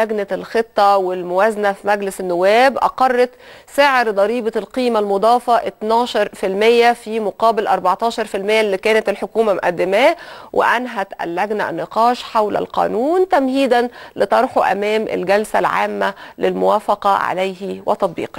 لجنة الخطة والموازنة في مجلس النواب أقرت سعر ضريبة القيمة المضافة 12% في مقابل 14% اللي كانت الحكومة مقدماه وأنهت اللجنة النقاش حول القانون تمهيدا لطرحه أمام الجلسة العامة للموافقة عليه وتطبيقه